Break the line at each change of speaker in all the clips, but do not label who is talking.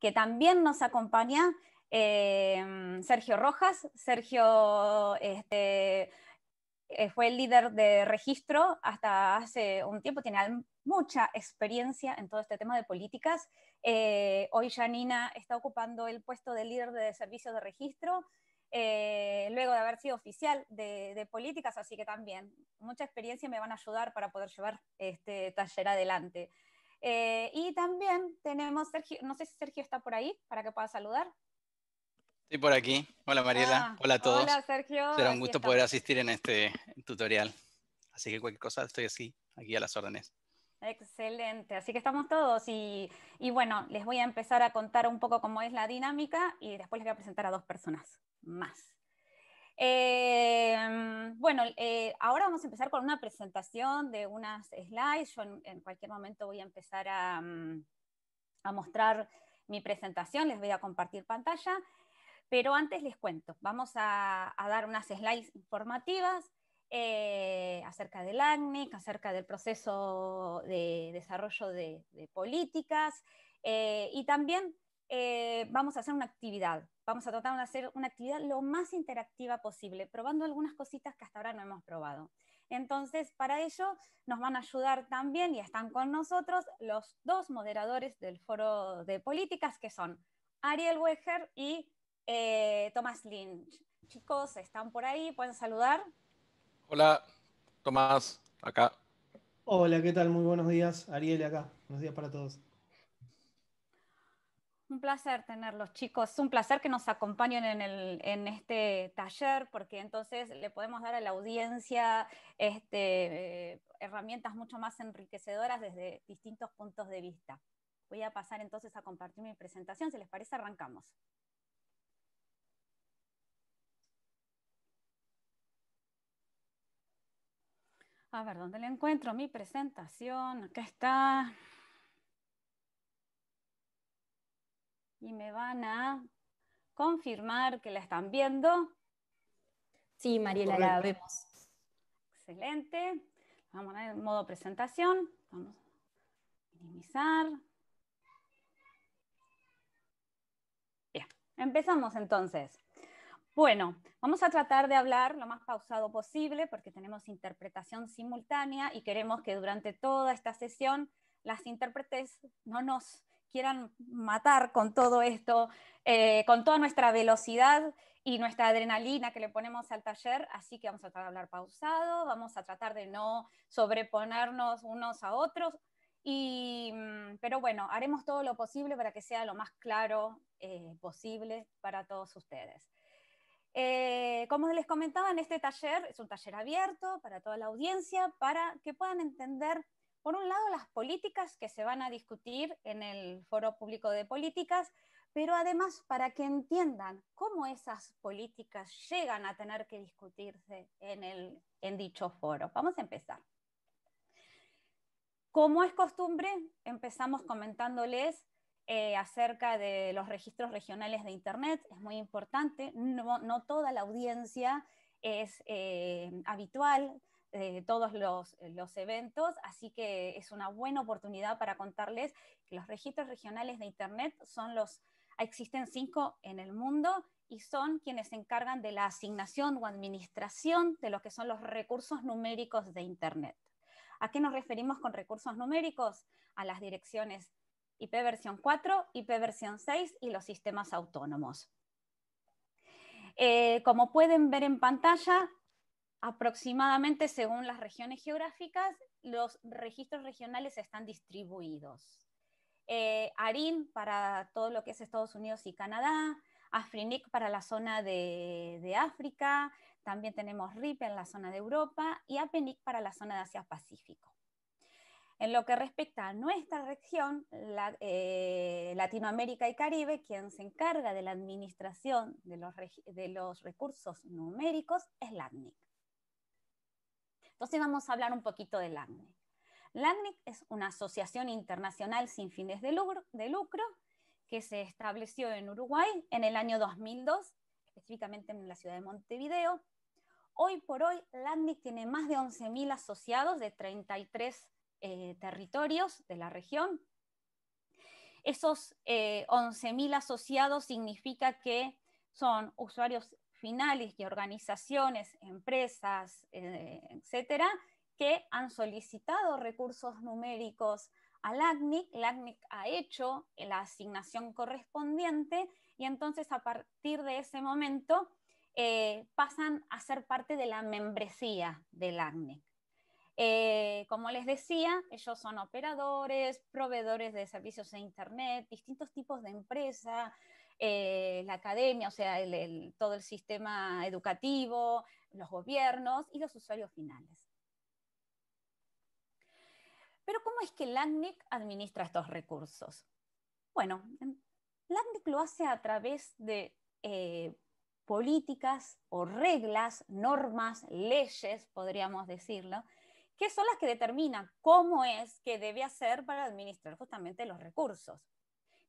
que también nos acompaña eh, Sergio Rojas. Sergio este, eh, fue el líder de registro hasta hace un tiempo, tiene mucha experiencia en todo este tema de políticas. Eh, hoy Janina está ocupando el puesto de líder de servicios de registro, luego de haber sido oficial de, de, políticas, así que también mucha experiencia me van a ayudar para poder llevar este taller adelante. Eh, y también tenemos Sergio, no sé si Sergio está por ahí para que pueda saludar.
Estoy por aquí. Hola Mariela, ah, hola a todos. Hola Sergio. Será un gusto poder asistir en este tutorial. Así que cualquier cosa estoy
así, aquí a las órdenes. Excelente, así que estamos todos y, y bueno, les voy a empezar a contar un poco cómo es la dinámica y después les voy a presentar a dos personas más. Eh, mm, bueno, eh, ahora vamos a empezar con una presentación de unas slides. Yo en, cualquier momento voy a empezar mm, a, mostrar mi presentación, les voy a compartir pantalla, pero antes les cuento, vamos a, dar unas slides informativas eh, acerca del ACNIC, acerca del proceso de desarrollo de políticas y también vamos a hacer una actividad vamos a tratar de hacer una actividad lo más interactiva posible, probando algunas cositas que hasta ahora no hemos probado. Entonces, para ello nos van a ayudar también y están con nosotros los dos moderadores del foro de políticas, que son Ariel Weger y eh, Tomás Lynch. Chicos, están por ahí, pueden saludar.
Hola, Tomás, acá.
Hola, ¿qué tal? Muy buenos días. Ariel, acá. Buenos días para todos.
Un placer tenerlos, chicos. Un placer que nos acompañen en, este taller, porque entonces le podemos dar a la audiencia este, eh, herramientas mucho más enriquecedoras desde distintos puntos de vista. Voy a pasar entonces a compartir mi presentación. Si les parece, arrancamos. A ver, ¿dónde le encuentro mi presentación? Acá está. y me van a confirmar que la están viendo.
Sí, Mariela, la vemos.
Excelente. Vamos a ver en modo presentación. Vamos a minimizar. Bien, empezamos entonces. Bueno, vamos a tratar de hablar lo más pausado posible porque tenemos interpretación simultánea y queremos que durante toda esta sesión las intérpretes no nos quieran matar con todo esto, eh, con toda nuestra velocidad y nuestra adrenalina que le ponemos al taller, así que vamos a tratar de hablar pausado, vamos a tratar de no sobreponernos unos a otros, y, mm, pero bueno, haremos todo lo posible para que sea lo más claro eh, posible para todos ustedes. Eh, como les comentaba, en este taller es un taller abierto para toda la audiencia, para que puedan entender por un lado, las políticas que se van a discutir en el Foro Público de Políticas, pero además para que entiendan cómo esas políticas llegan a tener que discutirse en, dicho foro. Vamos a empezar. Como es costumbre, empezamos comentándoles eh, acerca de los registros regionales de Internet. Es muy importante, no, toda la audiencia es eh, habitual eh, todos los, eventos, así que es una buena oportunidad para contarles que los registros regionales de Internet son los, existen cinco en el mundo y son quienes se encargan de la asignación o administración de lo que son los recursos numéricos de Internet. ¿A qué nos referimos con recursos numéricos? A las direcciones IP versión 4, IP versión 6 y los sistemas autónomos. Eh, como pueden ver en pantalla, aproximadamente según las regiones geográficas, los registros regionales están distribuidos. Eh, ARIN para todo lo que es Estados Unidos y Canadá, AFRINIC para la zona de, África, también tenemos RIP en la zona de Europa y APENIC para la zona de Asia-Pacífico. En lo que respecta a nuestra región, eh, Latinoamérica y Caribe, quien se encarga de la administración de los, recursos numéricos es LACNIC. Entonces vamos a hablar un poquito de LACNIC. LACNIC es una asociación internacional sin fines de lucro, que se estableció en Uruguay en el año 2002, específicamente en la ciudad de Montevideo. Hoy por hoy, LACNIC tiene más de 11.000 asociados de 33 eh, territorios de la región. Esos 11.000 eh, asociados significa que son usuarios finales y organizaciones, empresas, eh, etcétera, que han solicitado recursos numéricos al ACNIC, el ha hecho la asignación correspondiente y entonces a partir de ese momento eh, pasan a ser parte de la membresía del ACNIC. Eh, como les decía, ellos son operadores, proveedores de servicios de Internet, distintos tipos de empresas... Eh, la academia, o sea, todo el sistema educativo, los gobiernos y los usuarios finales. Pero ¿cómo es que LACNIC administra estos recursos? Bueno, LACNIC lo hace a través de eh, políticas o reglas, normas, leyes, podríamos decirlo, que son las que determinan cómo es que debe hacer para administrar justamente los recursos.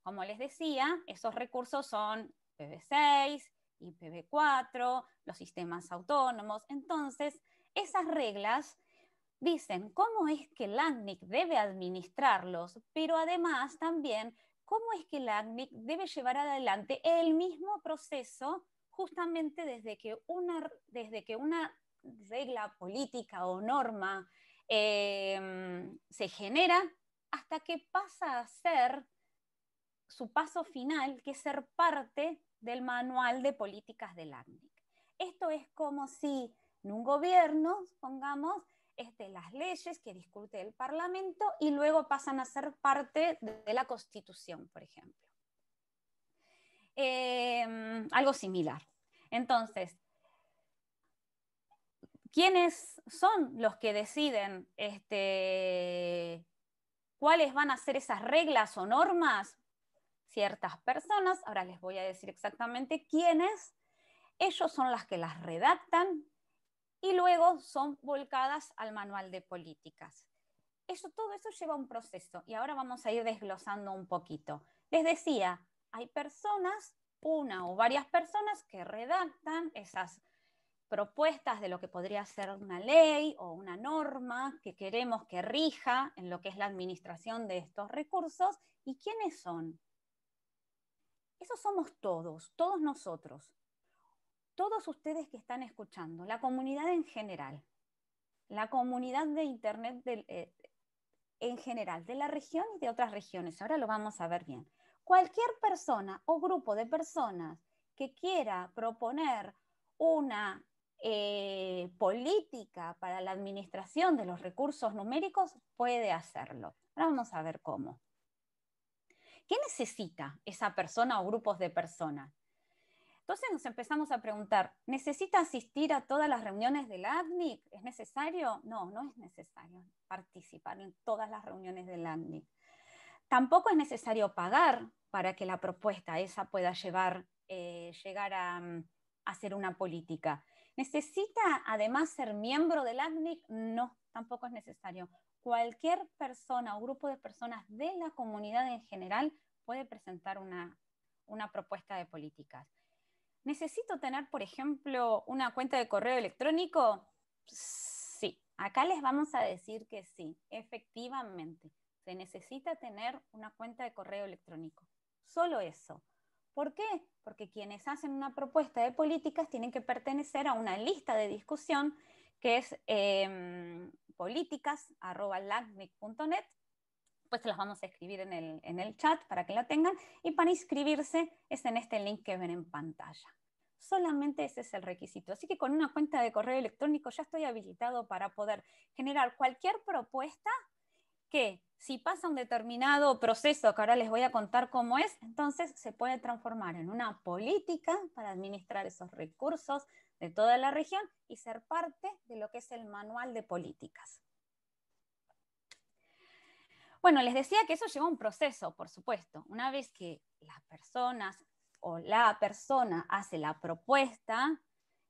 Como les decía, esos recursos son PB6 y PB4, los sistemas autónomos. Entonces, esas reglas dicen cómo es que el ACNIC debe administrarlos, pero además también cómo es que el ACNIC debe llevar adelante el mismo proceso justamente desde que una, desde que una regla política o norma eh, se genera hasta que pasa a ser su paso final, que es ser parte del manual de políticas del ACNIC. Esto es como si en un gobierno, pongamos, este, las leyes que discute el Parlamento y luego pasan a ser parte de la Constitución, por ejemplo. Em, algo similar. Entonces, ¿quiénes son los que deciden este, cuáles van a ser esas reglas o normas ciertas personas, ahora les voy a decir exactamente quiénes, ellos son las que las redactan y luego son volcadas al manual de políticas. Eso, todo eso lleva un proceso y ahora vamos a ir desglosando un poquito. Les decía, hay personas, una o varias personas que redactan esas propuestas de lo que podría ser una ley o una norma que queremos que rija en lo que es la administración de estos recursos y quiénes son eso somos todos, todos nosotros, todos ustedes que están escuchando, la comunidad en general, la comunidad de Internet eh, en general, de la región y de otras regiones. Ahora lo vamos a ver bien. Cualquier persona o grupo de personas que quiera proponer una eh, política para la administración de los recursos numéricos puede hacerlo. Ahora vamos a ver cómo. ¿Qué necesita esa persona o grupos de personas? Entonces nos empezamos a preguntar, ¿necesita asistir a todas las reuniones del ACNIC? ¿Es necesario? No, no es necesario participar en todas las reuniones del ACNIC. Tampoco es necesario pagar para que la propuesta esa pueda llevar, eh, llegar a, ser mm, una política. ¿Necesita además ser miembro del ACNIC? No, tampoco es necesario cualquier persona o grupo de personas de la comunidad en general puede presentar una, propuesta de políticas. ¿Necesito tener, por ejemplo, una cuenta de correo electrónico? Sí, acá les vamos a decir que sí, efectivamente, se necesita tener una cuenta de correo electrónico. Solo eso. ¿Por qué? Porque quienes hacen una propuesta de políticas tienen que pertenecer a una lista de discusión que es eh, em, políticas.lacnic.net, pues las vamos a escribir en el, en el chat para que la tengan. Y para inscribirse es en este link que ven en pantalla. Solamente ese es el requisito. Así que con una cuenta de correo electrónico ya estoy habilitado para poder generar cualquier propuesta que si pasa un determinado proceso, que ahora les voy a contar cómo es, entonces se puede transformar en una política para administrar esos recursos, de toda la región y ser parte de lo que es el manual de políticas. Bueno, les decía que eso lleva un proceso, por supuesto. Una vez que las personas o la persona hace la propuesta,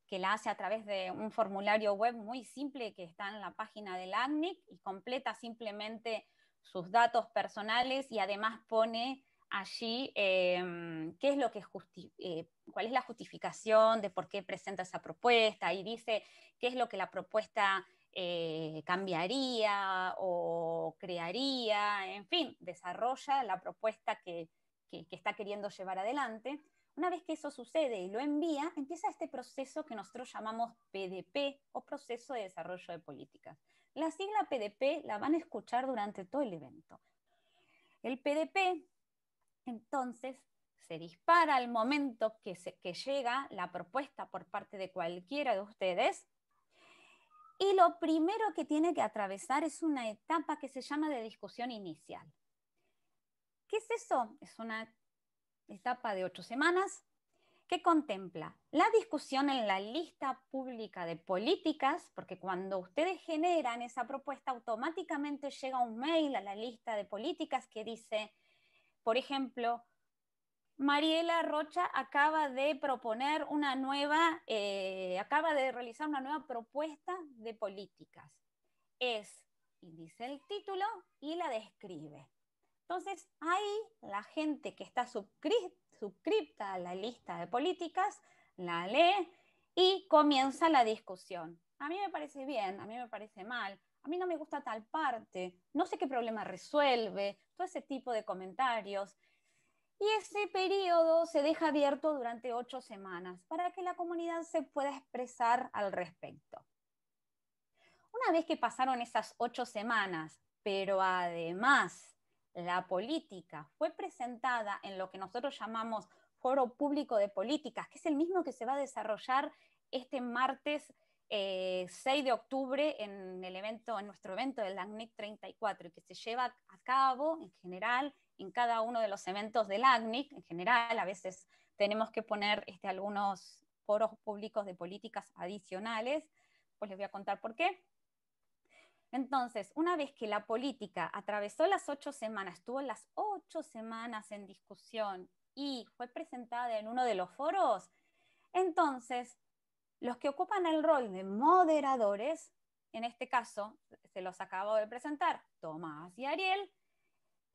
que la hace a través de un formulario web muy simple que está en la página del ACNIC y completa simplemente sus datos personales y además pone allí em, qué es lo que eh, cuál es la justificación de por qué presenta esa propuesta y dice qué es lo que la propuesta eh, cambiaría o crearía, en fin, desarrolla la propuesta que, que, está queriendo llevar adelante. Una vez que eso sucede y lo envía, empieza este proceso que nosotros llamamos PDP o proceso de desarrollo de políticas. La sigla PDP la van a escuchar durante todo el evento. El PDP entonces, se dispara al momento que, llega la propuesta por parte de cualquiera de ustedes y lo primero que tiene que atravesar es una etapa que se llama de discusión inicial. ¿Qué es eso? Es una etapa de ocho semanas que contempla la discusión en la lista pública de políticas, porque cuando ustedes generan esa propuesta automáticamente llega un mail a la lista de políticas que dice, por ejemplo, Mariela Rocha acaba de proponer una nueva, eh, acaba de realizar una nueva propuesta de políticas. Es, dice el título, y la describe. Entonces, ahí la gente que está suscripta a la lista de políticas la lee y comienza la discusión. A mí me parece bien, a mí me parece mal, a mí no me gusta tal parte, no sé qué problema resuelve, todo ese tipo de comentarios. Y ese periodo se deja abierto durante ocho semanas para que la comunidad se pueda expresar al respecto. Una vez que pasaron esas ocho semanas, pero además la política fue presentada en lo que nosotros llamamos Foro Público de Políticas, que es el mismo que se va a desarrollar este martes eh, 6 de octubre en, el evento, en nuestro evento del ACNIC 34 que se lleva a cabo en general en cada uno de los eventos del ACNIC. E en general, a veces tenemos que poner este, algunos foros públicos de políticas adicionales, pues les voy a contar por qué. Entonces, una vez que la política atravesó las ocho semanas, estuvo las ocho semanas en discusión y fue presentada en uno de los foros, entonces los que ocupan el rol de moderadores, en este caso, se los acabo de presentar, Tomás y Ariel,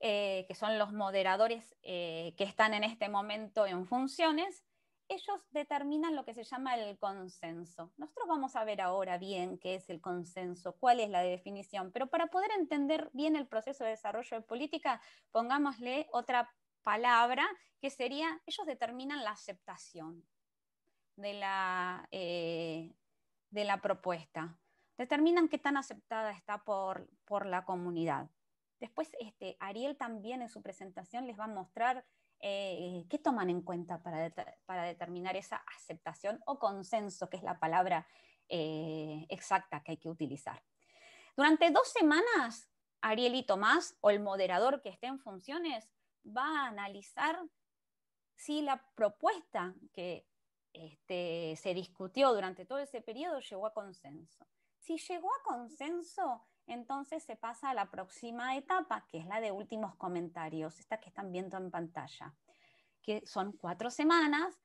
eh, que son los moderadores eh, que están en este momento en funciones, ellos determinan lo que se llama el consenso. Nosotros vamos a ver ahora bien qué es el consenso, cuál es la definición, pero para poder entender bien el proceso de desarrollo de política, pongámosle otra palabra que sería, ellos determinan la aceptación de la, eh, de la propuesta. Determinan qué tan aceptada está por, por la comunidad. Después, este, Ariel también en su presentación les va a mostrar eh, qué toman en cuenta para, para, determinar esa aceptación o consenso, que es la palabra eh, exacta que hay que utilizar. Durante dos semanas, Ariel y Tomás, o el moderador que esté en funciones, va a analizar si la propuesta que este, se discutió durante todo ese periodo, llegó a consenso. Si llegó a consenso, entonces se pasa a la próxima etapa, que es la de últimos comentarios, esta que están viendo en pantalla, que son cuatro semanas.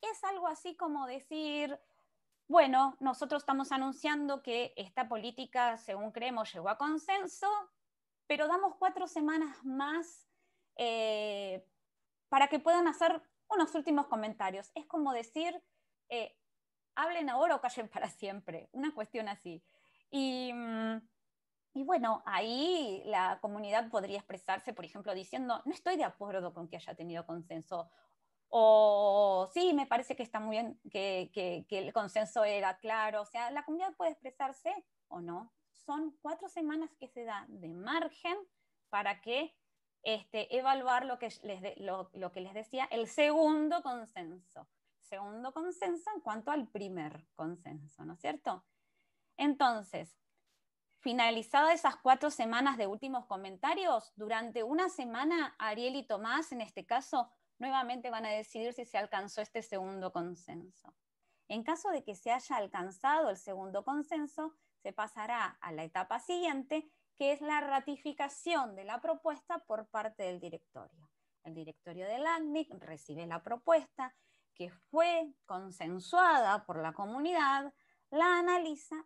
Es algo así como decir, bueno, nosotros estamos anunciando que esta política, según creemos, llegó a consenso, pero damos cuatro semanas más eh, para que puedan hacer unos últimos comentarios. Es como decir, eh, hablen ahora o callen para siempre, una cuestión así. Y, mm, y, bueno, ahí la comunidad podría expresarse, por ejemplo, diciendo, no estoy de acuerdo con que haya tenido consenso. O sí, me parece que está muy bien, que, que, que el consenso era claro. O sea, la comunidad puede expresarse o no. Son cuatro semanas que se da de margen para que este, evaluar lo que, les lo que les decía, el segundo consenso. Segundo consenso en cuanto al primer consenso, ¿no es cierto? Entonces, finalizadas esas cuatro semanas de últimos comentarios, durante una semana Ariel y Tomás, en este caso, nuevamente van a decidir si se alcanzó este segundo consenso. En caso de que se haya alcanzado el segundo consenso, se pasará a la etapa siguiente, que es la ratificación de la propuesta por parte del directorio. El directorio del ACNIC recibe la propuesta que fue consensuada por la comunidad, la analiza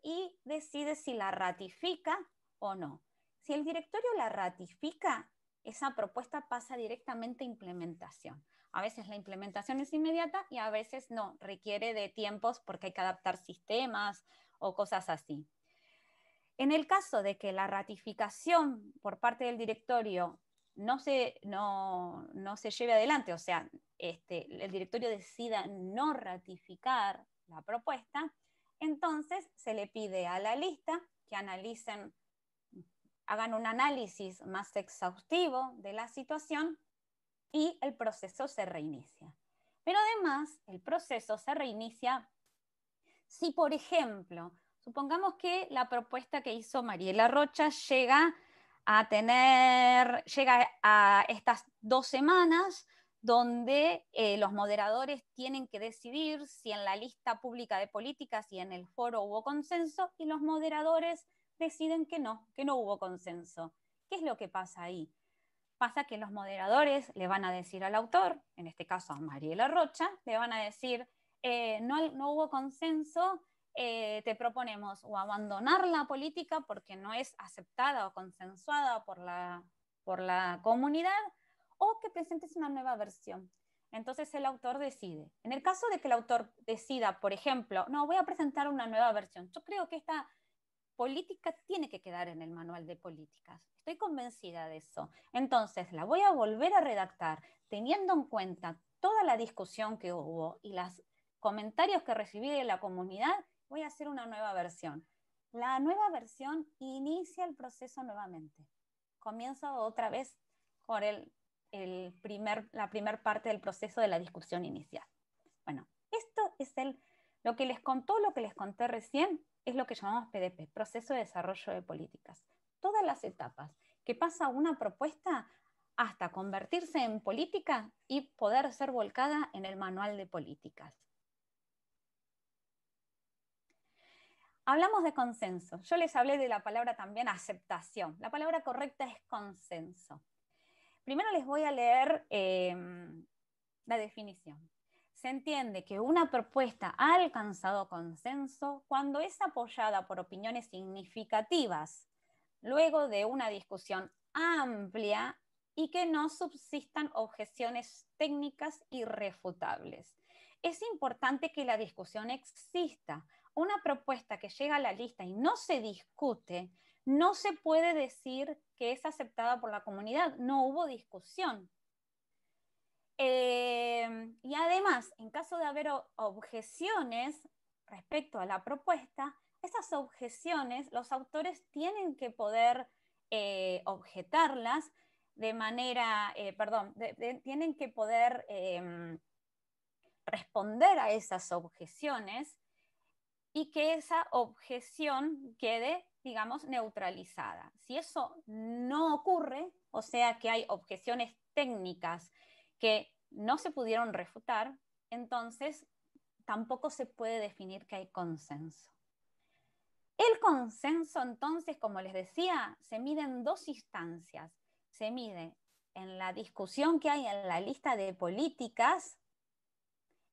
y decide si la ratifica o no. Si el directorio la ratifica, esa propuesta pasa directamente a implementación. A veces la implementación es inmediata y a veces no, requiere de tiempos porque hay que adaptar sistemas o cosas así. En el caso de que la ratificación por parte del directorio no se, lleve adelante, o sea, este, el directorio decida no ratificar la propuesta, entonces se le pide a la lista que analicen, hagan un análisis más exhaustivo de la situación y el proceso se reinicia. Pero además, el proceso se reinicia si, por ejemplo, Supongamos que la propuesta que hizo Mariela Rocha llega a tener, llega a estas dos semanas donde eh, los moderadores tienen que decidir si en la lista pública de políticas y en el foro hubo consenso y los moderadores deciden que no, que no hubo consenso. ¿Qué es lo que pasa ahí? Pasa que los moderadores le van a decir al autor, en este caso a Mariela Rocha, le van a decir, eh, no, no hubo consenso, eh, te proponemos o abandonar la política porque no es aceptada o consensuada por la, por la comunidad o que presentes una nueva versión. Entonces el autor decide. En el caso de que el autor decida, por ejemplo, no, voy a presentar una nueva versión, yo creo que esta política tiene que quedar en el manual de políticas. Estoy convencida de eso. Entonces la voy a volver a redactar teniendo en cuenta toda la discusión que hubo y los comentarios que recibí de la comunidad voy a hacer una nueva versión. La nueva versión inicia el proceso nuevamente. Comienza otra vez con el, primer, la primera parte del proceso de la discusión inicial. Bueno, esto es el, lo que les contó, lo que les conté recién, es lo que llamamos PDP, Proceso de Desarrollo de Políticas. Todas las etapas que pasa una propuesta hasta convertirse en política y poder ser volcada en el manual de políticas. Hablamos de consenso. Yo les hablé de la palabra también aceptación. La palabra correcta es consenso. Primero les voy a leer em, la definición. Se entiende que una propuesta ha alcanzado consenso cuando es apoyada por opiniones significativas, luego de una discusión amplia y que no subsistan objeciones técnicas irrefutables. Es importante que la discusión exista, una propuesta que llega a la lista y no se discute, no se puede decir que es aceptada por la comunidad, no hubo discusión. Eh, y además, en caso de haber objeciones respecto a la propuesta, esas objeciones los autores tienen que poder eh, objetarlas de manera, eh, perdón, tienen que poder em, responder a esas objeciones y que esa objeción quede, digamos, neutralizada. Si eso no ocurre, o sea que hay objeciones técnicas que no se pudieron refutar, entonces tampoco se puede definir que hay consenso. El consenso, entonces, como les decía, se mide en dos instancias. Se mide en la discusión que hay en la lista de políticas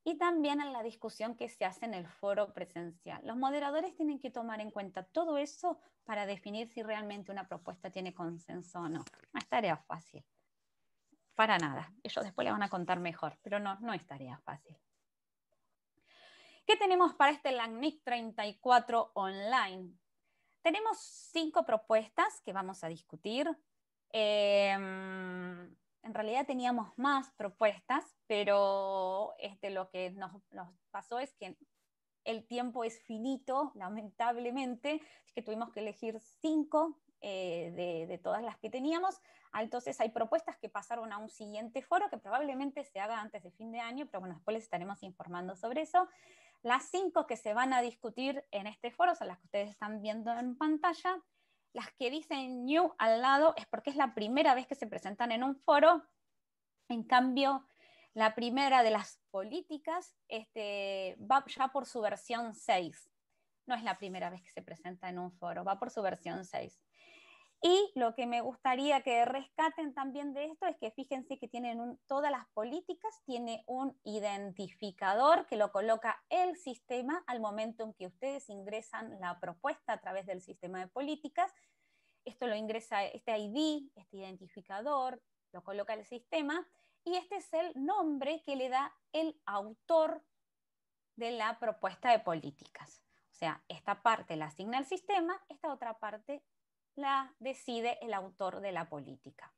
y también en la discusión que se hace en el foro presencial. Los moderadores tienen que tomar en cuenta todo eso para definir si realmente una propuesta tiene consenso o no. No es tarea fácil, para nada. Ellos después le van a contar mejor, pero no, no es tarea fácil. ¿Qué tenemos para este LACNIC 34 online? Tenemos cinco propuestas que vamos a discutir. Eh, en realidad teníamos más propuestas, pero este, lo que nos, pasó es que el tiempo es finito, lamentablemente, es que tuvimos que elegir cinco eh, de, de, todas las que teníamos. Ah, entonces hay propuestas que pasaron a un siguiente foro que probablemente se haga antes de fin de año, pero bueno, después les estaremos informando sobre eso. Las cinco que se van a discutir en este foro son las que ustedes están viendo en pantalla las que dicen new al lado es porque es la primera vez que se presentan en un foro. En cambio, la primera de las políticas este, va ya por su versión 6. No es la primera vez que se presenta en un foro, va por su versión 6. Y lo que me gustaría que rescaten también de esto es que fíjense que tienen todas las políticas tiene un identificador que lo coloca el sistema al momento en que ustedes ingresan la propuesta a través del sistema de políticas. Esto lo ingresa este ID, este identificador, lo coloca el sistema y este es el nombre que le da el autor de la propuesta de políticas. O sea, esta parte la asigna el sistema, esta otra parte la decide el autor de la política.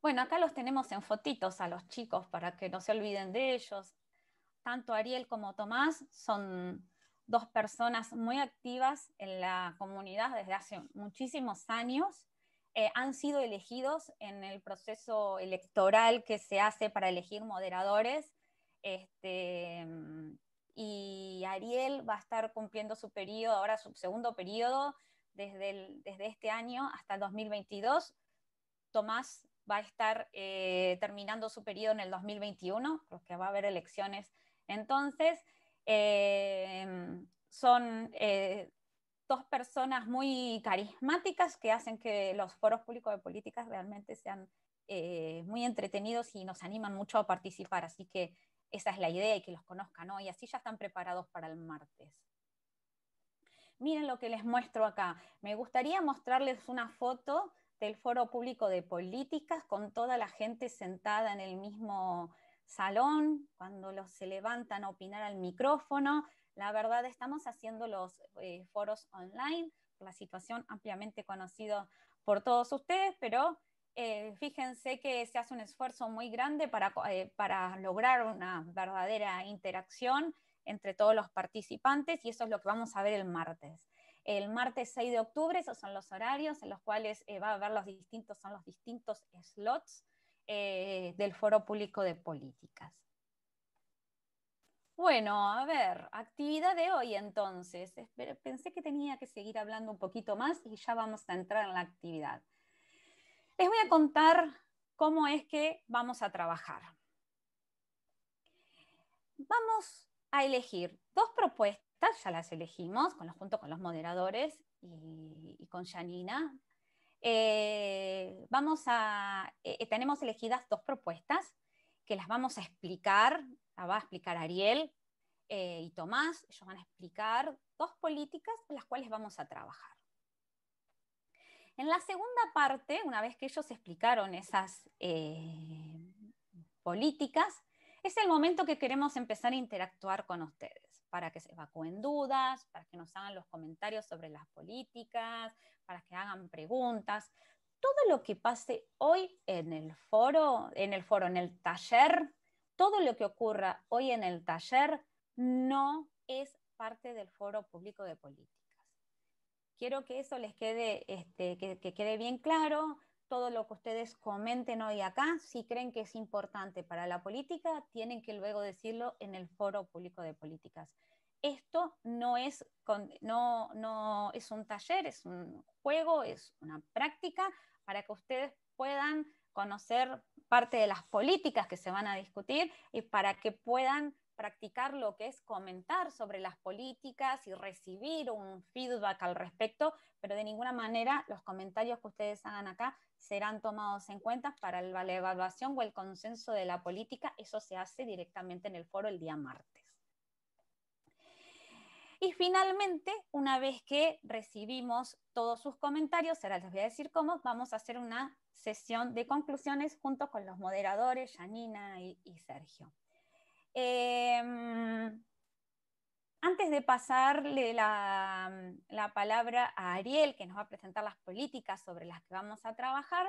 Bueno, acá los tenemos en fotitos a los chicos para que no se olviden de ellos. Tanto Ariel como Tomás son dos personas muy activas en la comunidad desde hace muchísimos años. Eh, han sido elegidos en el proceso electoral que se hace para elegir moderadores. Este, y Ariel va a estar cumpliendo su periodo, ahora su segundo periodo, desde, este año hasta el 2022. Tomás va a estar eh, terminando su periodo en el 2021, porque va a haber elecciones entonces. Eh, son eh, dos personas muy carismáticas que hacen que los foros públicos de políticas realmente sean muy entretenidos y nos animan mucho a participar. Así que esa es la idea y que los conozcan hoy. Así ya están preparados para el martes miren lo que les muestro acá. Me gustaría mostrarles una foto del foro público de políticas con toda la gente sentada en el mismo salón, cuando los se levantan a opinar al micrófono. La verdad, estamos haciendo los eh, foros online, la situación ampliamente conocida por todos ustedes, pero eh, fíjense que se hace un esfuerzo muy grande para, eh, para lograr una verdadera interacción entre todos los participantes y eso es lo que vamos a ver el martes. El martes 6 de octubre, esos son los horarios en los cuales eh, va a haber los distintos, son los distintos slots eh, del Foro Público de Políticas. Bueno, a ver, actividad de hoy entonces. Pensé que tenía que seguir hablando un poquito más y ya vamos a entrar en la actividad. Les voy a contar cómo es que vamos a trabajar. Vamos a elegir dos propuestas, ya las elegimos con, junto con los moderadores y, con Janina. Eh, vamos a, eh, eh, tenemos elegidas dos propuestas que las vamos a explicar, la va a explicar Ariel y Tomás, ellos van a explicar dos políticas en las cuales vamos a trabajar. En la segunda parte, una vez que ellos explicaron esas políticas, es el momento que queremos empezar a interactuar con ustedes, para que se evacúen dudas, para que nos hagan los comentarios sobre las políticas, para que hagan preguntas. Todo lo que pase hoy en el foro, en el foro, en el taller, todo lo que ocurra hoy en el taller no es parte del foro público de políticas. Quiero que eso les quede, este, que quede bien claro, todo lo que ustedes comenten hoy acá, si creen que es importante para la política, tienen que luego decirlo en el foro público de políticas. Esto no es, no es un taller, es un juego, es una práctica para que ustedes puedan conocer parte de las políticas que se van a discutir y para que puedan practicar lo que es comentar sobre las políticas y recibir un feedback al respecto, pero de ninguna manera los comentarios que ustedes hagan acá serán tomados en cuenta para la evaluación o el consenso de la política. Eso se hace directamente en el foro el día martes. Y finalmente, una vez que recibimos todos sus comentarios, ahora les voy a decir cómo, vamos a hacer una sesión de conclusiones junto con los moderadores, Janina y, Sergio. Em, antes de pasarle mm, la, palabra a Ariel, que nos va a presentar las políticas sobre las que vamos a trabajar,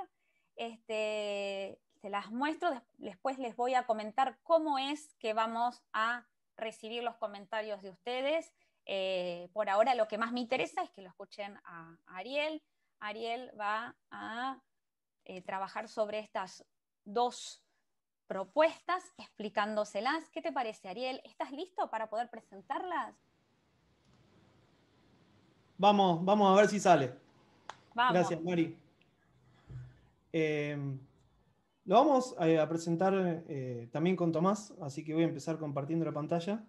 este, se las muestro, después les voy a comentar cómo es que vamos a recibir los comentarios de ustedes. Eh, por ahora lo que más me interesa es que lo escuchen a, Ariel. Ariel va a eh, trabajar sobre estas dos propuestas explicándoselas. ¿Qué te parece, Ariel? ¿Estás listo para poder presentarlas?
Vamos, vamos a ver si sale. Gracias, Mari. Eh, lo vamos a, presentar eh, también con Tomás, así que voy a empezar compartiendo la pantalla.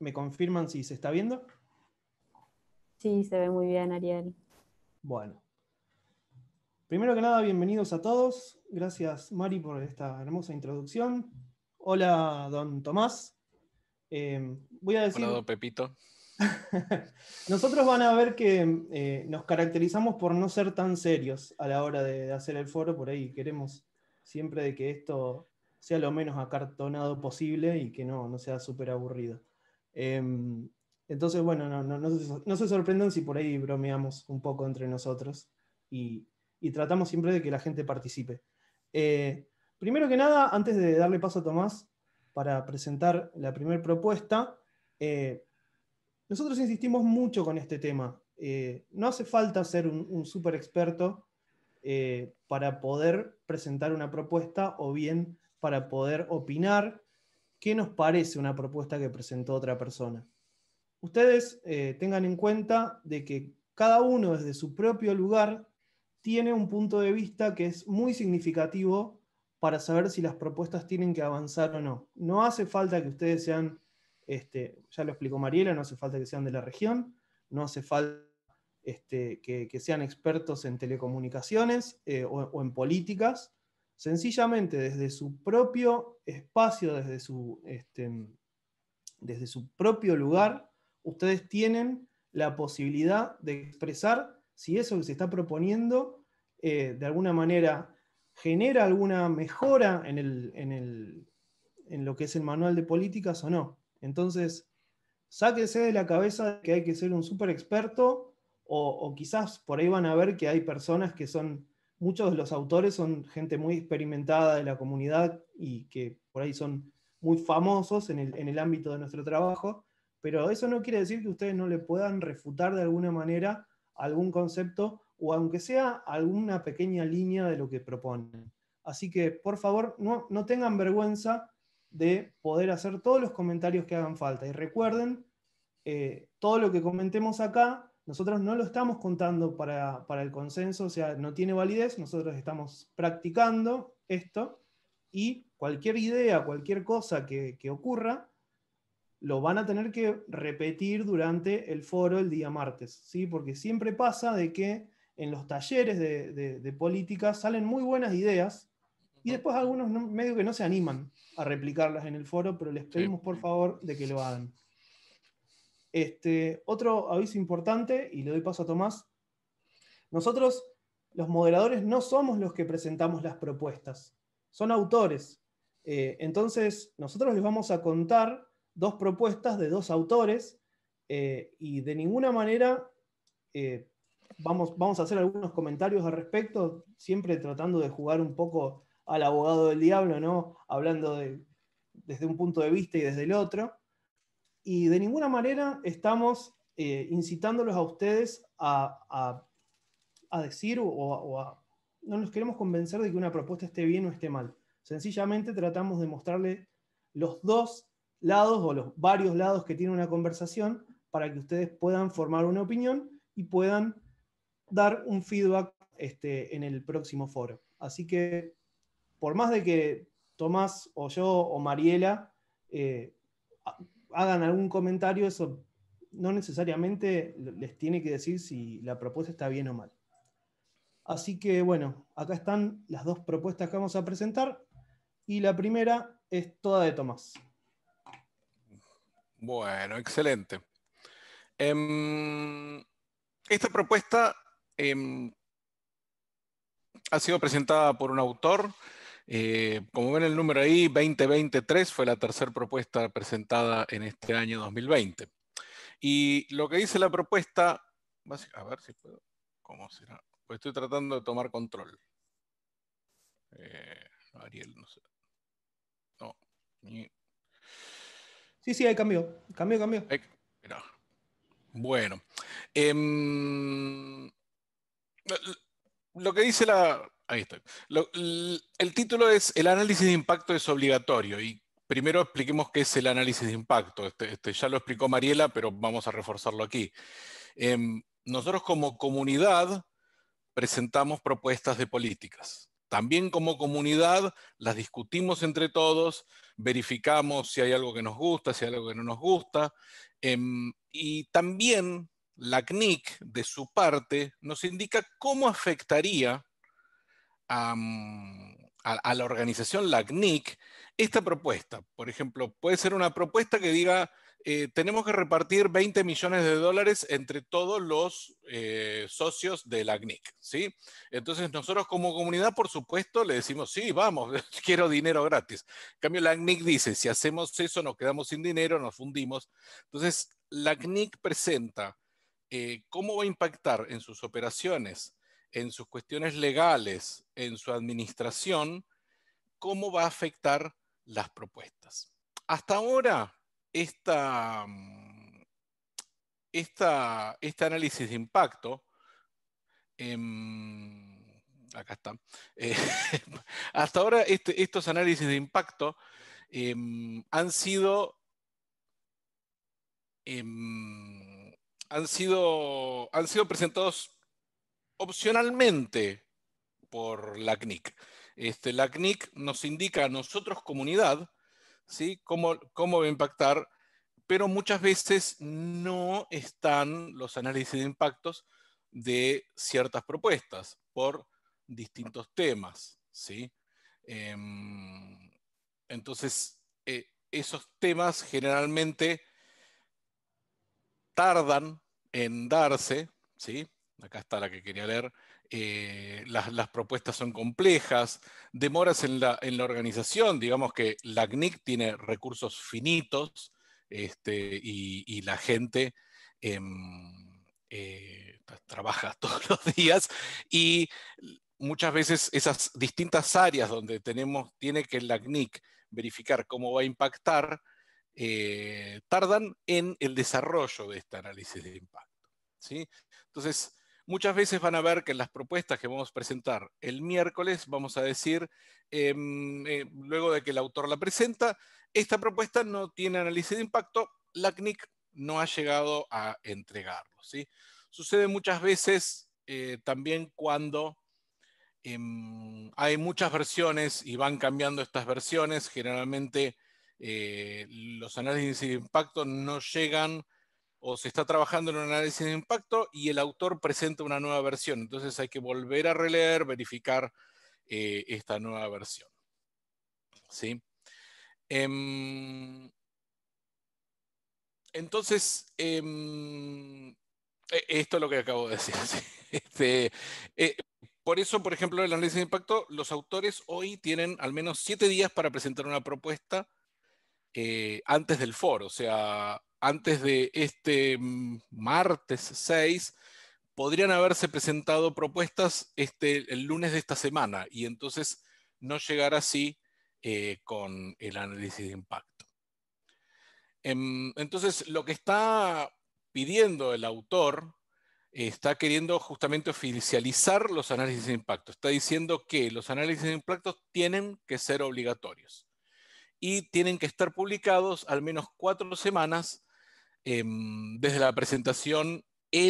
¿Me confirman si se está viendo?
Sí, se ve muy bien, Ariel.
Bueno. Primero que nada, bienvenidos a todos. Gracias, Mari, por esta hermosa introducción. Hola, don Tomás. Em, voy a decir... Hola, don Pepito. Nosotros van a ver que eh, nos caracterizamos por no ser tan serios a la hora de, hacer el foro por ahí. Queremos siempre de que esto sea lo menos acartonado posible y que no, no sea súper aburrido. Em, entonces, bueno, no, se sorprendan si por ahí bromeamos un poco entre nosotros y, tratamos siempre de que la gente participe. Eh, primero que nada, antes de darle paso a Tomás para presentar la primera propuesta, eh, nosotros insistimos mucho con este tema. Eh, no hace falta ser un, un super experto para poder presentar una propuesta o bien para poder opinar qué nos parece una propuesta que presentó otra persona ustedes eh, tengan en cuenta de que cada uno desde su propio lugar tiene un punto de vista que es muy significativo para saber si las propuestas tienen que avanzar o no. No hace falta que ustedes sean, este, ya lo explicó Mariela, no hace falta que sean de la región, no hace falta este, que, sean expertos en telecomunicaciones eh, o, en políticas. Sencillamente desde su propio espacio, desde su, este, desde su propio lugar, ustedes tienen la posibilidad de expresar si eso que se está proponiendo eh, de alguna manera genera alguna mejora en, lo que es el manual de políticas o no. Entonces, sáquese de la cabeza que hay que ser un súper experto o, quizás por ahí van a ver que hay personas que son, muchos de los autores son gente muy experimentada de la comunidad y que por ahí son muy famosos en el ámbito de nuestro trabajo, pero eso no quiere decir que ustedes no le puedan refutar de alguna manera algún concepto o aunque sea alguna pequeña línea de lo que proponen. Así que, por favor, no, tengan vergüenza de poder hacer todos los comentarios que hagan falta. Y recuerden, eh, todo lo que comentemos acá, nosotros no lo estamos contando para, el consenso, o sea, no tiene validez, nosotros estamos practicando esto y cualquier idea, cualquier cosa que ocurra, lo van a tener que repetir durante el foro el día martes, ¿sí? porque siempre pasa de que en los talleres de, política salen muy buenas ideas y después algunos medios medio que no se animan a replicarlas en el foro, pero les pedimos por favor de que lo hagan. Este, otro aviso importante, y le doy paso a Tomás, nosotros los moderadores no somos los que presentamos las propuestas, son autores. Eh, entonces, nosotros les vamos a contar dos propuestas de dos autores eh, y de ninguna manera eh, vamos, vamos a hacer algunos comentarios al respecto, siempre tratando de jugar un poco al abogado del diablo, ¿no? hablando desde un punto de vista y desde el otro. Y de ninguna manera estamos eh, incitándolos a ustedes a, decir o, a... No nos queremos convencer de que una propuesta esté bien o esté mal. Sencillamente tratamos de mostrarle los dos lados o los varios lados que tiene una conversación para que ustedes puedan formar una opinión y puedan dar un feedback este, en el próximo foro. Así que, por más de que Tomás o yo o Mariela eh, hagan algún comentario, eso no necesariamente les tiene que decir si la propuesta está bien o mal. Así que bueno, acá están las dos propuestas que vamos a presentar y la primera es toda de Tomás.
Bueno, excelente. Em, esta propuesta em, ha sido presentada por un autor. Eh, como ven el número ahí, 2023 fue la tercera propuesta presentada en este año 2020. Y lo que dice la propuesta, a ver si puedo, ¿cómo será? Pues estoy tratando de tomar control. Eh, Ariel, no sé. No.
Sí, sí, hay cambio, Cambió,
Bueno. Em, lo que dice la. Ahí está. el título es El análisis de impacto es obligatorio. Y primero expliquemos qué es el análisis de impacto. Este, este ya lo explicó Mariela, pero vamos a reforzarlo aquí. Em, nosotros como comunidad presentamos propuestas de políticas también como comunidad las discutimos entre todos, verificamos si hay algo que nos gusta, si hay algo que no nos gusta, em, y también la CNIC, de su parte, nos indica cómo afectaría a, la organización, la esta propuesta. Por ejemplo, puede ser una propuesta que diga, eh, tenemos que repartir 20 millones de dólares entre todos los eh, socios de la CNIC, ¿sí? Entonces nosotros como comunidad, por supuesto, le decimos, sí, vamos, quiero dinero gratis. En cambio, la CNIC dice, si hacemos eso nos quedamos sin dinero, nos fundimos. Entonces, la CNIC presenta eh, cómo va a impactar en sus operaciones, en sus cuestiones legales, en su administración, cómo va a afectar las propuestas. Hasta ahora, Mm, este análisis de impacto, acá está, eh, hasta ahora este, estos análisis de impacto em, han sido... Em, han sido, han sido presentados opcionalmente por la CNIC. Este, la CNIC nos indica a nosotros comunidad ¿sí? ¿Cómo, va a impactar? Pero muchas veces no están los análisis de impactos de ciertas propuestas por distintos temas, ¿sí? Em, entonces, eh, esos temas generalmente tardan en darse, ¿sí? Acá está la que quería leer. Eh, las, propuestas son complejas, demoras en la, organización, digamos que la CNIC tiene recursos finitos este, y, la gente em, eh, trabaja todos los días y muchas veces esas distintas áreas donde tenemos, tiene que la CNIC verificar cómo va a impactar, eh, tardan en el desarrollo de este análisis de impacto. ¿sí? Entonces, Muchas veces van a ver que las propuestas que vamos a presentar el miércoles vamos a decir, em, eh, luego de que el autor la presenta, esta propuesta no tiene análisis de impacto, la CNIC no ha llegado a entregarlo. ¿sí? Sucede muchas veces eh, también cuando em, hay muchas versiones y van cambiando estas versiones, generalmente eh, los análisis de impacto no llegan o se está trabajando en un análisis de impacto y el autor presenta una nueva versión. Entonces hay que volver a releer, verificar eh, esta nueva versión. ¿Sí? Em, entonces, em, e, esto es lo que acabo de decir. Este, eh, por eso, por ejemplo, el análisis de impacto, los autores hoy tienen al menos siete días para presentar una propuesta eh, antes del foro. O sea, antes de este mm, martes 6, podrían haberse presentado propuestas este, el lunes de esta semana y entonces no llegar así eh, con el análisis de impacto. Em, entonces, lo que está pidiendo el autor eh, está queriendo justamente oficializar los análisis de impacto. Está diciendo que los análisis de impacto tienen que ser obligatorios y tienen que estar publicados al menos cuatro semanas Em, desde la presentación eh,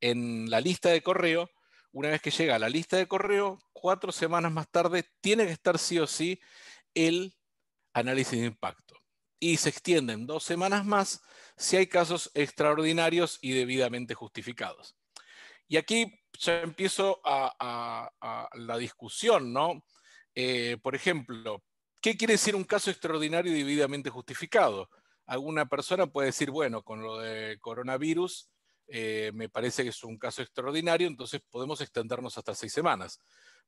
en la, lista de correo, una vez que llega a la lista de correo, cuatro semanas más tarde tiene que estar sí o sí el análisis de impacto. Y se extienden dos semanas más si hay casos extraordinarios y debidamente justificados. Y aquí ya empiezo a, la discusión, ¿no? Eh, por ejemplo, ¿Qué quiere decir un caso extraordinario debidamente justificado? Alguna persona puede decir, bueno, con lo de coronavirus, eh, me parece que es un caso extraordinario, entonces podemos extendernos hasta seis semanas.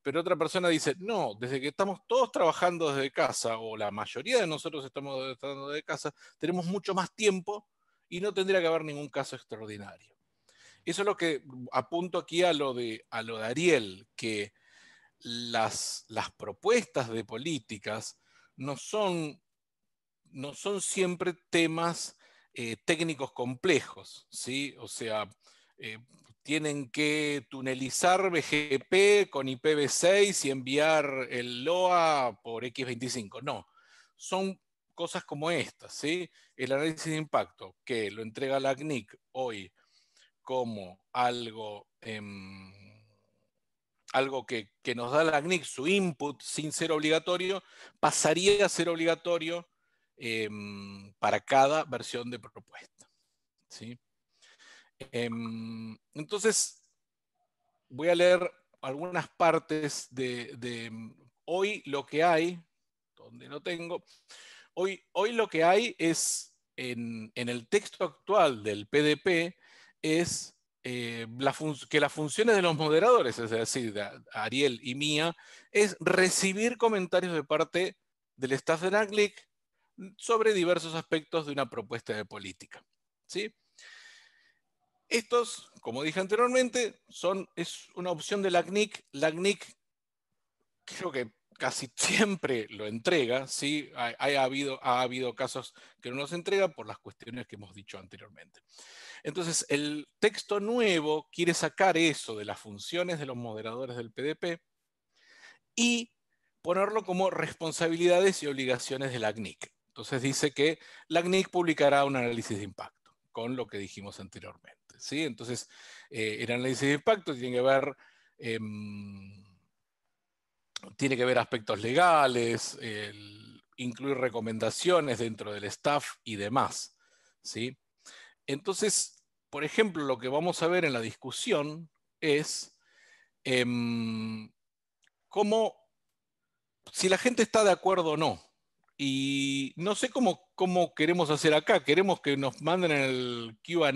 Pero otra persona dice, no, desde que estamos todos trabajando desde casa, o la mayoría de nosotros estamos trabajando desde casa, tenemos mucho más tiempo y no tendría que haber ningún caso extraordinario. Eso es lo que apunto aquí a lo de, a lo de Ariel, que las, propuestas de políticas no son, no son siempre temas eh, técnicos complejos, ¿sí? O sea, eh, tienen que tunelizar BGP con IPv6 y enviar el LOA por X25. No, son cosas como estas, ¿sí? El análisis de impacto que lo entrega la CNIC hoy como algo em, algo que, nos da la CNIC, su input sin ser obligatorio, pasaría a ser obligatorio em, para cada versión de propuesta. ¿sí? Em, entonces, voy a leer algunas partes de, em, hoy lo que hay, donde no tengo, hoy, hoy lo que hay es en el texto actual del PDP es eh, que las funciones de los moderadores, es decir, de Ariel y mía, es recibir comentarios de parte del staff de NACLIC sobre diversos aspectos de una propuesta de política. ¿sí? Estos, como dije anteriormente, son, es una opción de la CNIC. La creo que casi siempre lo entrega, ¿sí? ha, habido, ha habido casos que no nos entrega por las cuestiones que hemos dicho anteriormente. Entonces, el texto nuevo quiere sacar eso de las funciones de los moderadores del PDP y ponerlo como responsabilidades y obligaciones de la CNIC. Entonces dice que la CNIC publicará un análisis de impacto, con lo que dijimos anteriormente. ¿sí? Entonces, eh, el análisis de impacto tiene que ver... Em, tiene que ver aspectos legales, el incluir recomendaciones dentro del staff y demás. ¿sí? Entonces, por ejemplo, lo que vamos a ver en la discusión es em, cómo, si la gente está de acuerdo o no. Y no sé cómo, cómo queremos hacer acá. Queremos que nos manden el QA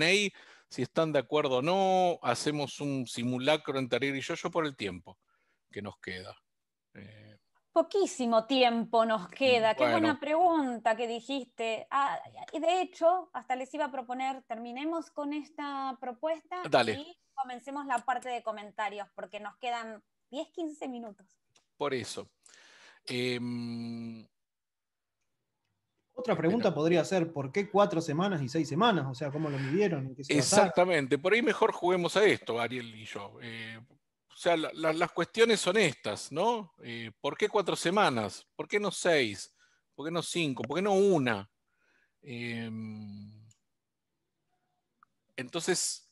si están de acuerdo o no. Hacemos un simulacro entre Ariel y yo, yo por el tiempo que nos queda.
Eh, Poquísimo tiempo nos queda. Qué buena pregunta que dijiste. Ah, y de hecho, hasta les iba a proponer, terminemos con esta propuesta y comencemos la parte de comentarios, porque nos quedan 10, 15 minutos.
Por eso. Em,
Otra pregunta podría ser, ¿por qué cuatro semanas y seis semanas? O sea, ¿cómo lo midieron?
exactamente, por ahí mejor juguemos a esto, Ariel y yo. Eh, o sea, las cuestiones son estas, ¿no? Eh, ¿Por qué cuatro semanas? ¿Por qué no seis? ¿Por qué no cinco? ¿Por qué no una? Em, entonces,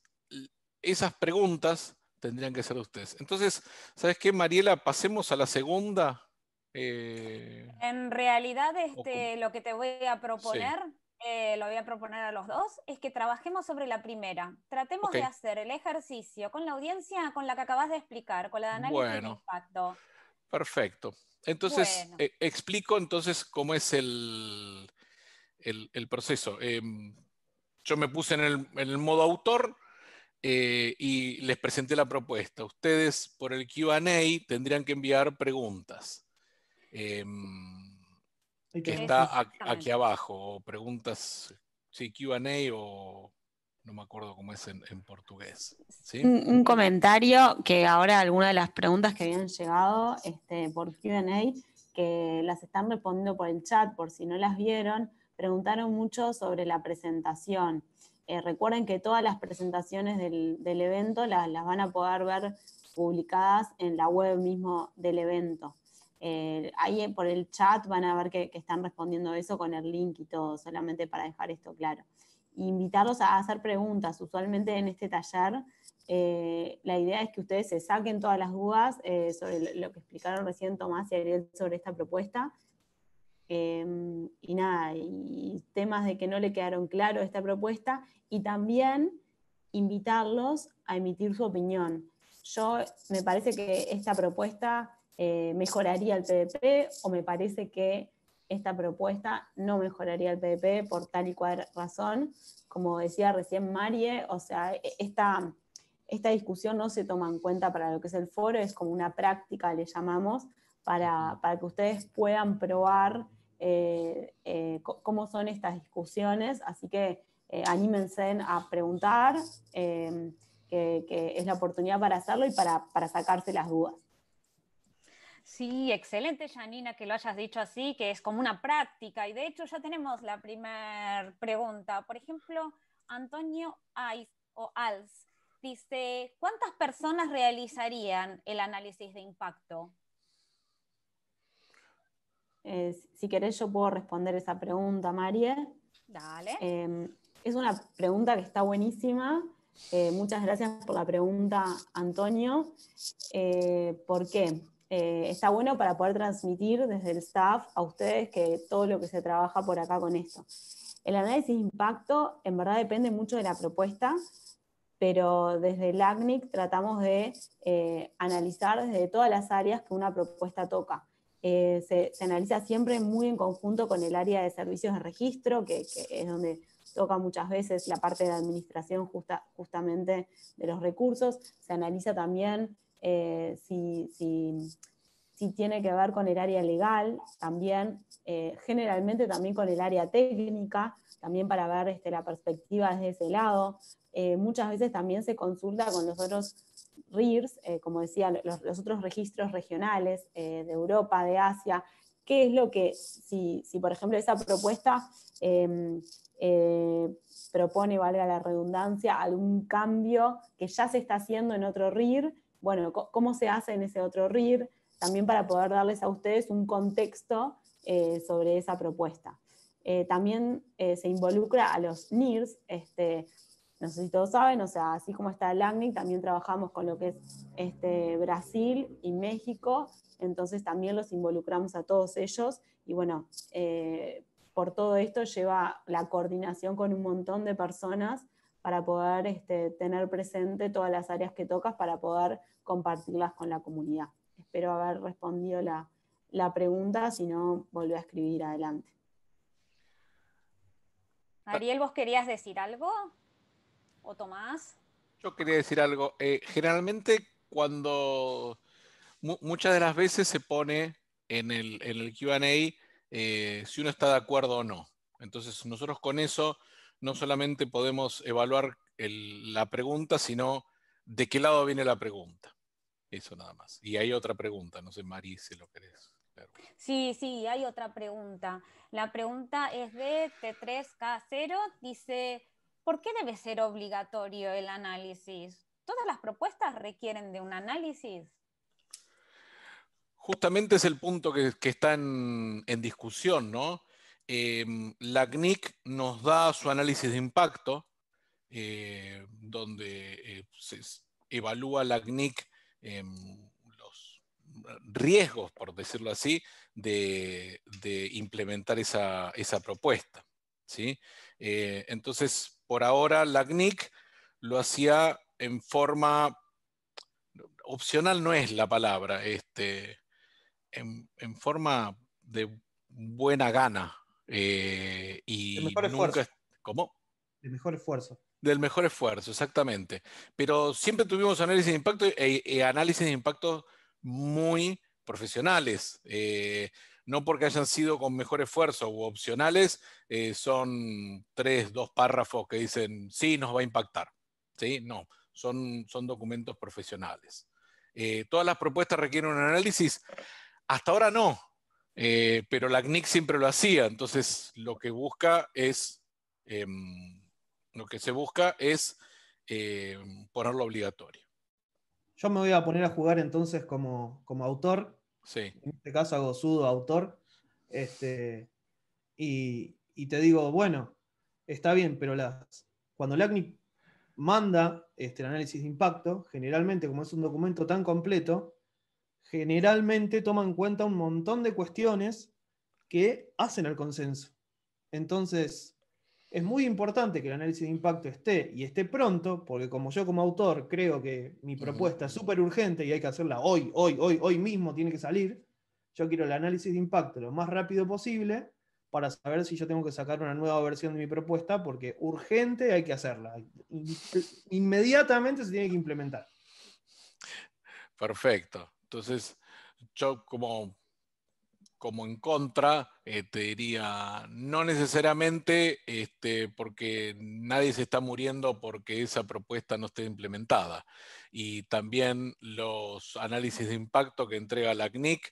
esas preguntas tendrían que ser ustedes. Entonces, ¿sabes qué, Mariela? Pasemos a la segunda.
Eh, en realidad, este, lo que te voy a proponer eh, lo voy a proponer a los dos, es que trabajemos sobre la primera. Tratemos de hacer el ejercicio con la audiencia con la que acabas de explicar, con la de análisis de impacto.
Perfecto. Entonces, eh, explico entonces cómo es el, el, proceso. Em, yo me puse en el, en el modo autor eh, y les presenté la propuesta. Ustedes por el QA tendrían que enviar preguntas. Em,
que está
aquí abajo, preguntas, sí, QA o no me acuerdo cómo es en, portugués. Un,
comentario que ahora algunas de las preguntas que
habían llegado
este, por QA, que las están respondiendo por el chat, por si no las vieron, preguntaron mucho sobre la presentación. Eh, recuerden que todas las presentaciones del, evento las van a poder ver publicadas en la web mismo del evento. Eh, ahí por el chat van a ver que, están respondiendo eso con el link y todo, solamente para dejar esto claro. Invitarlos a hacer preguntas. Usualmente en este taller eh, la idea es que ustedes se saquen todas las dudas eh, sobre lo que explicaron recién Tomás y Ariel sobre esta propuesta. Em, y nada, y temas de que no le quedaron claro esta propuesta. Y también invitarlos a emitir su opinión. Yo me parece que esta propuesta eh, mejoraría el PDP o me parece que esta propuesta no mejoraría el PDP por tal y cual razón. Como decía recién Marie, o sea, e, esta, esta discusión no se toma en cuenta para lo que es el foro, es como una práctica, le llamamos, para, que ustedes puedan probar eh, eh, cómo son estas discusiones. Así que anímense a preguntar, que, es la oportunidad para hacerlo y para, para sacarse las dudas.
Sí, excelente, Janina, que lo hayas dicho así, que es como una práctica. Y de hecho ya tenemos la primera pregunta. Por ejemplo, Antonio Aiz o Als dice, ¿cuántas personas realizarían el análisis de impacto?
Eh, si querés, yo puedo responder esa pregunta, María.
Dale. Em,
es una pregunta que está buenísima. Eh, muchas gracias por la pregunta, Antonio. Eh, ¿Por qué? Eh, está bueno para poder transmitir desde el staff a ustedes que todo lo que se trabaja por acá con esto. El análisis de impacto en verdad depende mucho de la propuesta, pero desde el ACNIC tratamos de eh, analizar desde todas las áreas que una propuesta toca. Eh, se, se, analiza siempre muy en conjunto con el área de servicios de registro, que, que es donde toca muchas veces la parte de administración justa, justamente de los recursos. Se analiza también eh, si, tiene que ver con el área legal, también, eh, generalmente también con el área técnica, también para ver este, la perspectiva desde ese lado. Eh, muchas veces también se consulta con los otros RIRS, como decía, los, otros registros regionales de Europa, de Asia, qué es lo que, si, si por ejemplo esa propuesta em, propone, valga la redundancia, algún cambio que ya se está haciendo en otro RIR bueno, cómo se hace en ese otro RIR, también para poder darles a ustedes un contexto eh, sobre esa propuesta. Eh, también eh, se involucra a los NIRS, este, no sé si todos saben, o sea, así como está el también trabajamos con lo que es este, Brasil y México, entonces también los involucramos a todos ellos, y bueno, por todo esto lleva la coordinación con un montón de personas para poder este, tener presente todas las áreas que tocas para poder compartirlas con la comunidad. Espero haber respondido la, pregunta, si no, volví a escribir adelante.
Ariel, ¿vos querías decir algo? ¿O Tomás?
Yo quería decir algo. Eh, generalmente cuando muchas de las veces se pone en el, en el QA eh, si uno está de acuerdo o no. Entonces nosotros con eso no solamente podemos evaluar la pregunta, sino de qué lado viene la pregunta. Eso nada más. Y hay otra pregunta, no sé, Mari, si lo querés.
Sí, sí, hay otra pregunta. La pregunta es de T3K0, dice, ¿por qué debe ser obligatorio el análisis? ¿Todas las propuestas requieren de un análisis?
Justamente es el punto que, está en, en discusión, ¿no? Eh, la CNIC nos da su análisis de impacto, eh, donde eh, se evalúa la CNIC em, los riesgos, por decirlo así, de, implementar esa, propuesta. ¿sí? Eh, entonces, por ahora, la CNIC lo hacía en forma opcional no es la palabra, este, en, forma de buena gana,
eh, y mejor esfuerzo. ¿Cómo? El mejor esfuerzo.
Del mejor esfuerzo, exactamente. Pero siempre tuvimos análisis de impacto y e, eh, análisis de impacto muy profesionales. Eh, no porque hayan sido con mejor esfuerzo u opcionales, son tres, dos párrafos que dicen, sí, nos va a impactar. ¿Sí? No, son, son documentos profesionales. Todas las propuestas requieren un análisis. Hasta ahora no, eh, pero la CNIC siempre lo hacía, entonces lo que busca es, em, lo que se busca es em, ponerlo obligatorio.
Yo me voy a poner a jugar entonces como, autor, en este caso hago sudo autor, este, y, te digo, bueno, está bien, pero cuando la CNIC manda este, el análisis de impacto, generalmente como es un documento tan completo, generalmente toman en cuenta un montón de cuestiones que hacen al consenso. Entonces, es muy importante que el análisis de impacto esté y esté pronto, porque como yo como autor creo que mi propuesta es súper urgente y hay que hacerla hoy, hoy, hoy, hoy mismo tiene que salir, yo quiero el análisis de impacto lo más rápido posible para saber si yo tengo que sacar una nueva versión de mi propuesta, porque urgente hay que hacerla. Inmediatamente se tiene que implementar.
Perfecto. Entonces, yo como, como en contra, eh, te diría, no necesariamente este, porque nadie se está muriendo porque esa propuesta no esté implementada. Y también los análisis de impacto que entrega la CNIC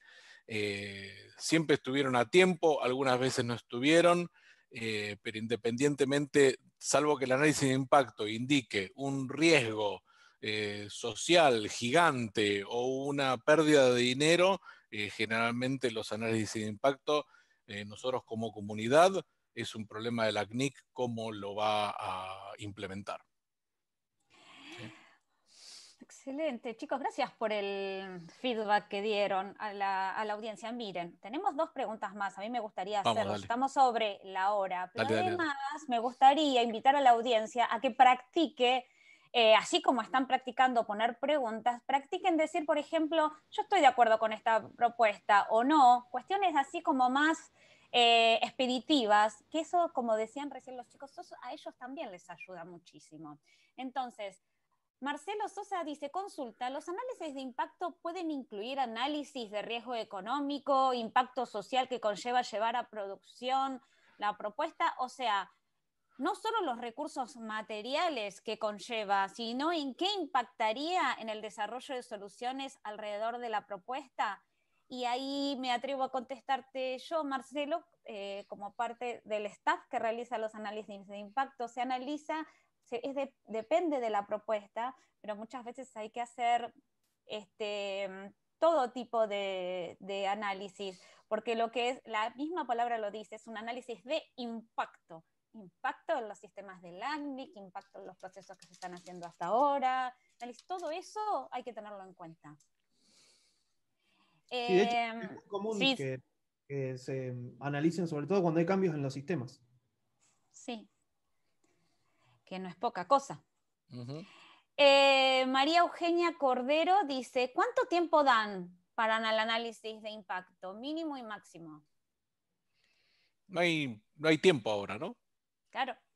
eh, siempre estuvieron a tiempo, algunas veces no estuvieron. Eh, pero independientemente, salvo que el análisis de impacto indique un riesgo eh, social gigante o una pérdida de dinero, eh, generalmente los análisis de impacto, eh, nosotros como comunidad, es un problema de la CNIC cómo lo va a implementar.
Excelente, chicos, gracias por el feedback que dieron a la, audiencia. Miren, tenemos dos preguntas más, a mí me gustaría hacerlo, Estamos sobre la hora, pero además me gustaría invitar a la audiencia a que practique eh, así como están practicando poner preguntas, practiquen decir, por ejemplo, yo estoy de acuerdo con esta propuesta o no, cuestiones así como más eh, expeditivas, que eso, como decían recién los chicos, a ellos también les ayuda muchísimo. Entonces, Marcelo Sosa dice, consulta, ¿los análisis de impacto pueden incluir análisis de riesgo económico, impacto social que conlleva llevar a producción la propuesta? O sea, no solo los recursos materiales que conlleva, sino en qué impactaría en el desarrollo de soluciones alrededor de la propuesta. Y ahí me atrevo a contestarte yo, Marcelo, eh, como parte del staff que realiza los análisis de impacto. Se analiza, depende de la propuesta, pero muchas veces hay que hacer este, todo tipo de, análisis, porque lo que es, la misma palabra lo dice, es un análisis de impacto impacto en los sistemas de ACNIC, impacto en los procesos que se están haciendo hasta ahora. Todo eso hay que tenerlo en cuenta. Sí, de eh, es común
que, se analicen, sobre todo cuando hay cambios en los sistemas.
Sí, que no es poca cosa. Eh, María Eugenia Cordero dice, ¿cuánto tiempo dan para el análisis de impacto, mínimo y máximo?
No no hay tiempo ahora, ¿no?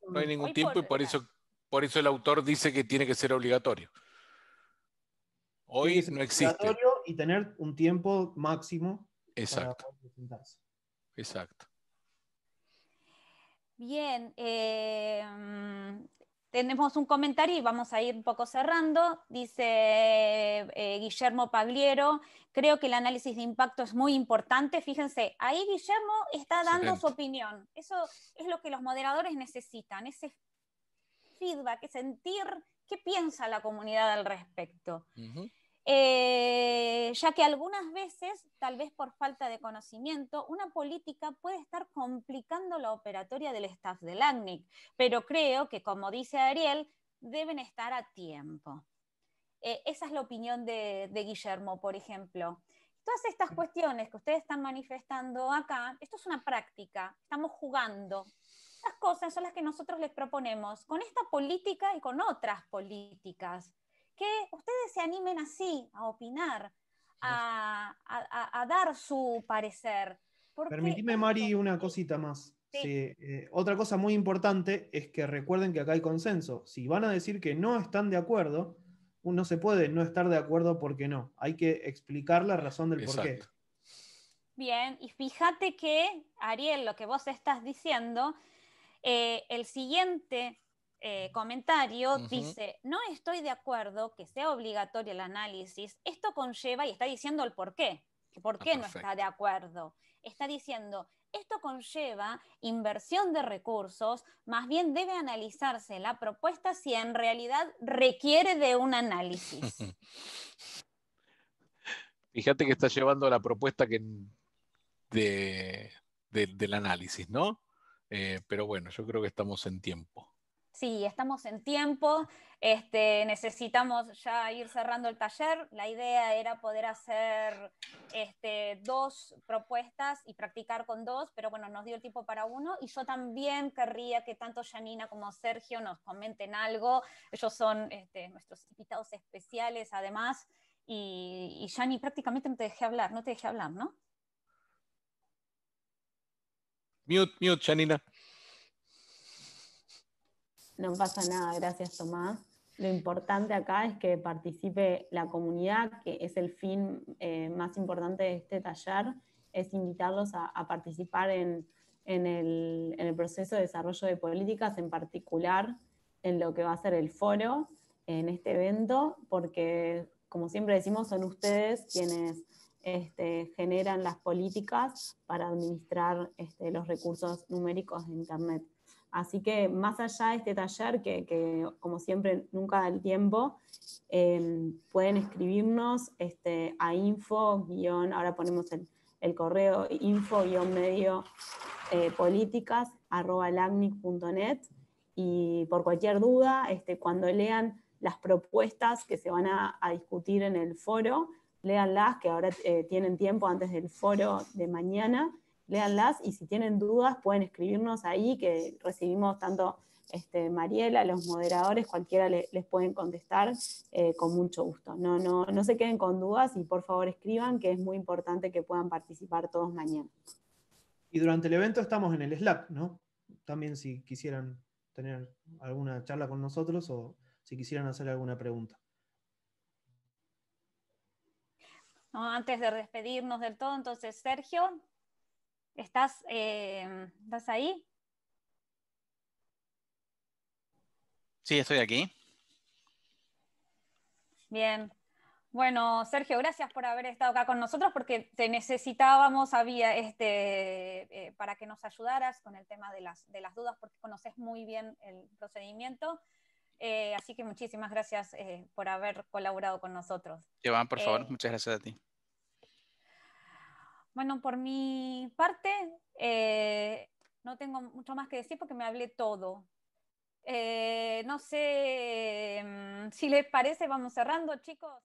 No hay ningún tiempo y por
eso, por eso el autor dice que tiene que ser obligatorio.
Hoy no existe. Obligatorio y tener un tiempo máximo Exacto. para presentarse. Exacto.
Bien, eh, tenemos un comentario y vamos a ir un poco cerrando. Dice eh, Guillermo Pagliero, creo que el análisis de impacto es muy importante. Fíjense, ahí Guillermo está dando su opinión. Eso es lo que los moderadores necesitan, ese feedback, sentir qué piensa la comunidad al respecto. Eh, ya que algunas veces, tal vez por falta de conocimiento, una política puede estar complicando la operatoria del staff del ACNIC, pero creo que, como dice Ariel, deben estar a tiempo. Eh, esa es la opinión de, de Guillermo, por ejemplo. Todas estas cuestiones que ustedes están manifestando acá, esto es una práctica, estamos jugando, estas cosas son las que nosotros les proponemos con esta política y con otras políticas que ustedes se animen así a opinar, a, dar su parecer.
Permitime, Mari, una cosita más. Eh, otra cosa muy importante es que recuerden que acá hay consenso. Si van a decir que no están de acuerdo, uno se puede no estar de acuerdo porque no. Hay que explicar la razón del por qué.
Bien, y fíjate que, Ariel, lo que vos estás diciendo, eh, el siguiente eh, comentario dice, no estoy de acuerdo que sea obligatorio el análisis, esto conlleva, y está diciendo el por qué, por ah, qué no está de acuerdo, está diciendo, esto conlleva inversión de recursos, más bien debe analizarse la propuesta si en realidad requiere de un análisis.
Fíjate que está llevando la propuesta que del análisis, ¿no? Eh, pero bueno, yo creo que estamos en tiempo
sí, estamos en tiempo, este, necesitamos ya ir cerrando el taller. La idea era poder hacer este, dos propuestas y practicar con dos, pero bueno, nos dio el tiempo para uno. Y yo también querría que tanto Janina como Sergio nos comenten algo. Ellos son este, nuestros invitados especiales, además. Y, y Jani, prácticamente no te dejé hablar, no te dejé hablar, ¿no?
Mute, mute, Janina.
No pasa nada, gracias Tomás. Lo importante acá es que participe la comunidad, que es el fin eh, más importante de este taller, es invitarlos a, participar en, el, proceso de desarrollo de políticas, en particular en lo que va a ser el foro, en este evento, porque como siempre decimos, son ustedes quienes este, generan las políticas para administrar este, los recursos numéricos de Internet. Así que más allá de este taller, que, como siempre nunca da el tiempo, em, pueden escribirnos este, a info, ahora ponemos el, correo info, medio, eh, y por cualquier duda, este, cuando lean las propuestas que se van a, discutir en el foro, leanlas, que ahora eh, tienen tiempo antes del foro de mañana, léanlas y si tienen dudas pueden escribirnos ahí, que recibimos tanto este, Mariela, los moderadores, cualquiera les pueden contestar eh, con mucho gusto. No, no, no se queden con dudas y por favor escriban, que es muy importante que puedan participar todos mañana.
Y durante el evento estamos en el Slack, ¿no? También si quisieran tener alguna charla con nosotros o si quisieran hacer alguna pregunta.
antes de despedirnos del todo, entonces, Sergio, ¿Estás, eh, ¿Estás ahí?
Sí, estoy aquí.
Bien. Bueno, Sergio, gracias por haber estado acá con nosotros porque te necesitábamos había este, eh, para que nos ayudaras con el tema de las, dudas porque conoces muy bien el procedimiento. Eh, así que muchísimas gracias por haber colaborado con nosotros. Iván, por favor,
muchas gracias a ti.
Bueno, por mi parte, eh, no tengo mucho más que decir porque me hablé todo. Eh, no sé mm, si les parece, vamos cerrando, chicos.